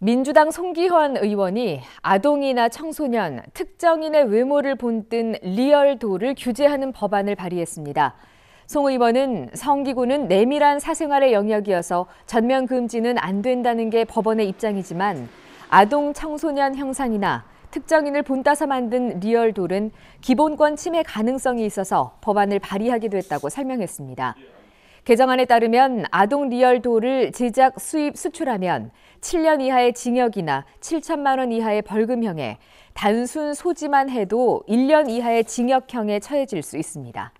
민주당 송기환 의원이 아동이나 청소년, 특정인의 외모를 본뜬 리얼도를 규제하는 법안을 발의했습니다. 송 의원은 성기구는 내밀한 사생활의 영역이어서 전면 금지는 안 된다는 게 법원의 입장이지만 아동 청소년 형상이나 특정인을 본따서 만든 리얼돌은 기본권 침해 가능성이 있어서 법안을 발의하기도 했다고 설명했습니다. 개정안에 따르면 아동 리얼 도를 제작, 수입, 수출하면 7년 이하의 징역이나 7천만 원 이하의 벌금형에 단순 소지만 해도 1년 이하의 징역형에 처해질 수 있습니다.